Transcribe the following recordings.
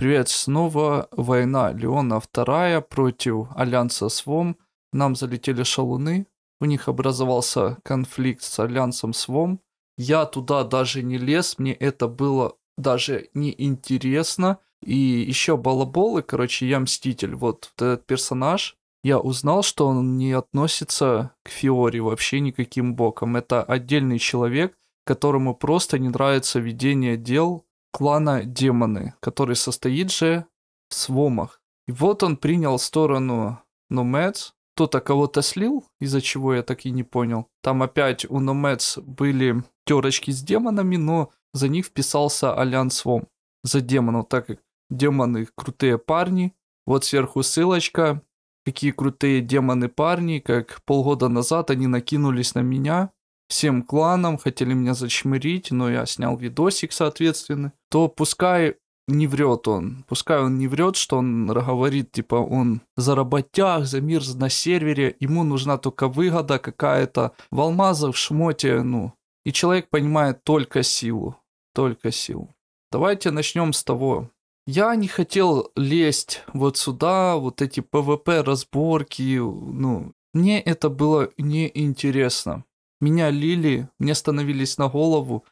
Привет, снова война Леона II против Альянса Свом. Нам залетели шалуны, у них образовался конфликт с Альянсом Свом. Я туда даже не лез, мне это было даже не интересно. И еще Балаболы, короче, я Мститель, вот этот персонаж. Я узнал, что он не относится к Фиоре вообще никаким боком. Это отдельный человек, которому просто не нравится ведение дел клана демоны, который состоит же в свомах. И вот он принял сторону Номец, кто-то кого-то слил, из-за чего я так и не понял. Там опять у Номец были терочки с демонами, но за них вписался Альянс Вом. За демонов, так как демоны крутые парни. Вот сверху ссылочка, какие крутые демоны парни, как полгода назад они накинулись на меня, всем кланам, хотели меня зачмырить, но я снял видосик, соответственно, то пускай не врет он. Пускай он не врет, что он говорит, типа, он за работяг, за мир на сервере, ему нужна только выгода какая-то, в алмазах, в шмоте, ну. И человек понимает только силу, только силу. Давайте начнем с того. Я не хотел лезть вот сюда, вот эти ПВП разборки, ну, мне это было неинтересно. Меня лили, мне становились на голову,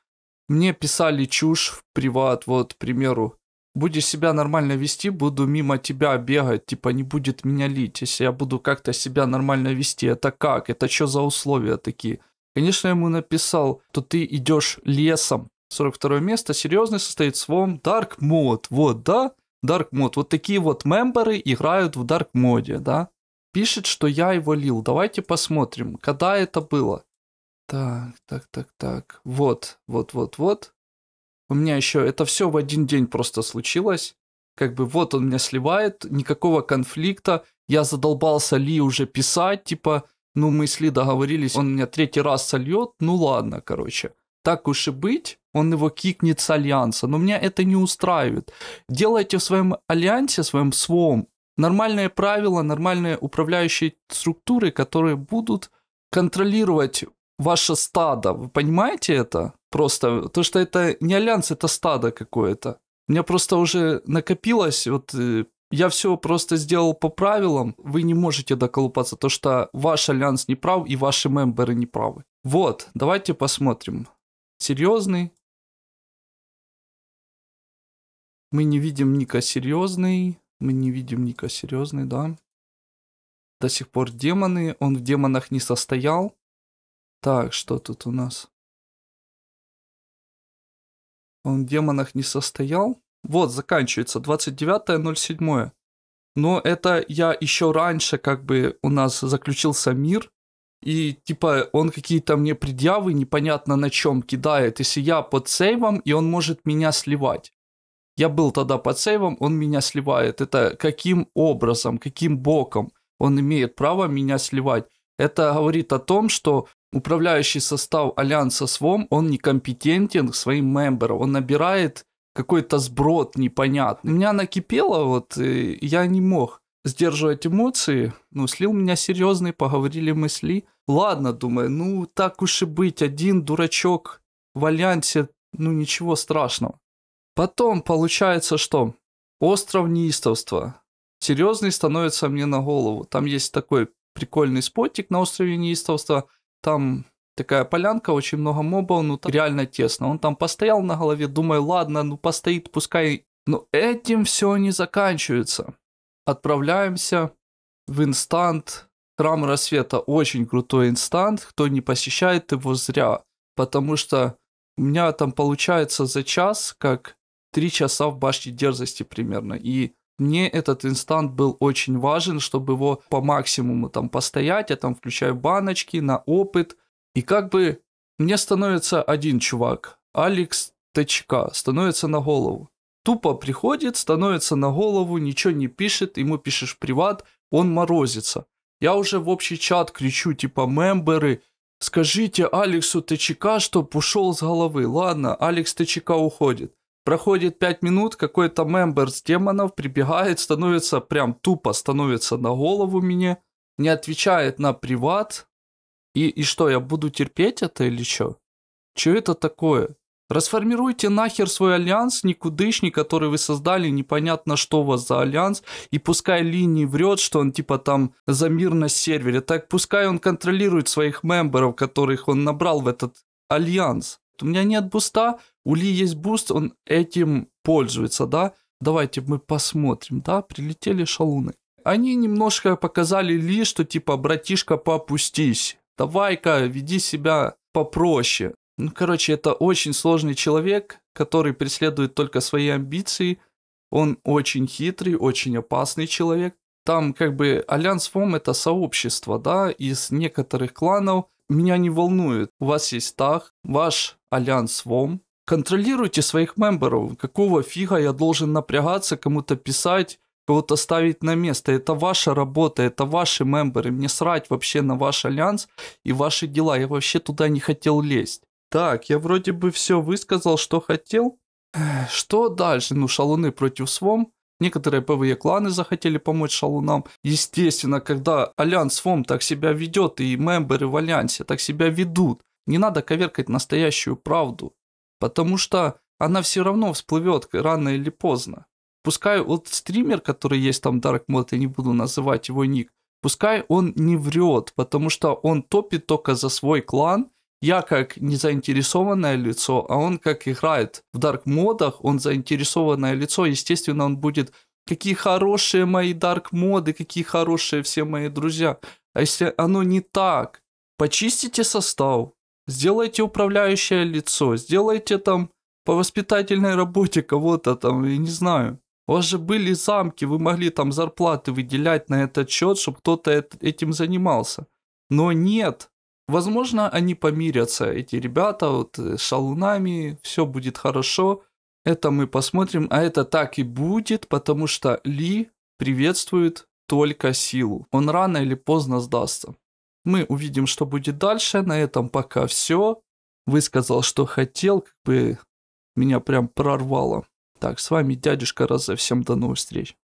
мне писали чушь в приват, вот, к примеру. Будешь себя нормально вести, буду мимо тебя бегать, типа не будет меня лить, если я буду как-то себя нормально вести. Это как? Это что за условия такие? Конечно, я ему написал, то ты идешь лесом. 42 место, серьезный состоит с своем Dark Mode. Вот, да? Dark Mode. Вот такие вот мемберы играют в Dark Mode, да? Пишет, что я его лил. Давайте посмотрим, когда это было. Так, так, так, так. Вот, вот, вот, вот. У меня еще это все в один день просто случилось. Как бы вот он меня сливает, никакого конфликта. Я задолбался Ли уже писать, типа, ну мы с Ли договорились, он меня третий раз сольет, ну ладно, короче. Так уж и быть, он его кикнет с альянса, но меня это не устраивает. Делайте в своем альянсе, в своем свом, нормальные правила, нормальные управляющие структуры, которые будут контролировать ваше стадо. Вы понимаете это? Просто то, что это не альянс, это стадо какое-то. У меня просто уже накопилось, вот э, я все просто сделал по правилам, вы не можете доколупаться, то что ваш альянс не прав и ваши мемберы не правы. Вот, давайте посмотрим. Серьезный. Мы не видим ника серьезный. Мы не видим ника серьезный, да. До сих пор демоны. Он в демонах не состоял. Так, что тут у нас? Он в демонах не состоял? Вот, заканчивается 29.07. Но это я еще раньше, как бы у нас заключился мир, и типа он какие-то мне предъявы непонятно на чем кидает, если я под сейвом, и он может меня сливать. Я был тогда под сейвом, он меня сливает. Это каким образом, каким боком он имеет право меня сливать? Это говорит о том, что управляющий состав Альянса СВОМ, он некомпетентен к своим мемберам, он набирает какой-то сброд непонятный. Меня накипело, вот, э, я не мог сдерживать эмоции, ну, слил меня серьезные, поговорили мысли. Ладно, думаю, ну, так уж и быть, один дурачок в Альянсе, ну, ничего страшного. Потом получается, что остров неистовства. Серьезный становится мне на голову. Там есть такой прикольный спотик на острове неистовства – там такая полянка, очень много мобов, ну там реально тесно. Он там постоял на голове, думая, ладно, ну постоит, пускай. Но ну, этим все не заканчивается. Отправляемся в инстант Храм Рассвета. Очень крутой инстант, кто не посещает его зря. Потому что у меня там получается за час, как три часа в башне дерзости примерно. И мне этот инстант был очень важен, чтобы его по максимуму там постоять, я там включаю баночки на опыт, и как бы мне становится один чувак, Алекс ТЧК, становится на голову. Тупо приходит, становится на голову, ничего не пишет, ему пишешь приват, он морозится. Я уже в общий чат кричу, типа, мемберы, скажите Алексу ТЧК, чтоб ушел с головы. Ладно, Алекс ТЧК уходит. Проходит 5 минут, какой-то мембер с демонов прибегает, становится прям тупо, становится на голову мне, не отвечает на приват. И, и что, я буду терпеть это или что? Что это такое? Расформируйте нахер свой альянс никудышник, который вы создали, непонятно что у вас за альянс, и пускай Линии врет, что он типа там за мир на сервере, так пускай он контролирует своих мемберов, которых он набрал в этот альянс. У меня нет буста, у Ли есть буст, он этим пользуется, да? Давайте мы посмотрим, да? Прилетели шалуны. Они немножко показали Ли, что типа, братишка, попустись. Давай-ка, веди себя попроще. Ну, короче, это очень сложный человек, который преследует только свои амбиции. Он очень хитрый, очень опасный человек. Там как бы Альянс Фом это сообщество, да, из некоторых кланов. Меня не волнует. У вас есть Тах, ваш Альянс Фом, контролируйте своих мемберов. Какого фига я должен напрягаться, кому-то писать, кого-то ставить на место? Это ваша работа, это ваши мемберы. Мне срать вообще на ваш альянс и ваши дела. Я вообще туда не хотел лезть. Так, я вроде бы все высказал, что хотел. Что дальше? Ну, шалуны против свом. Некоторые ПВЕ кланы захотели помочь шалунам. Естественно, когда Альянс СВОМ так себя ведет и мемберы в Альянсе так себя ведут, не надо коверкать настоящую правду. Потому что она все равно всплывет рано или поздно. Пускай вот стример, который есть там Dark Mode, я не буду называть его ник, пускай он не врет, потому что он топит только за свой клан, я как незаинтересованное лицо, а он как играет в дарк-модах, он заинтересованное лицо, естественно, он будет какие хорошие мои дарк-моды, какие хорошие все мои друзья. А если оно не так, почистите состав, сделайте управляющее лицо, сделайте там по воспитательной работе кого-то там, я не знаю. У вас же были замки, вы могли там зарплаты выделять на этот счет, чтобы кто-то этим занимался. Но нет. Возможно, они помирятся, эти ребята, вот э, с шалунами, все будет хорошо. Это мы посмотрим, а это так и будет, потому что Ли приветствует только силу. Он рано или поздно сдастся. Мы увидим, что будет дальше. На этом пока все. Высказал, что хотел. Как бы меня прям прорвало. Так, с вами дядюшка Розе. Всем до новых встреч.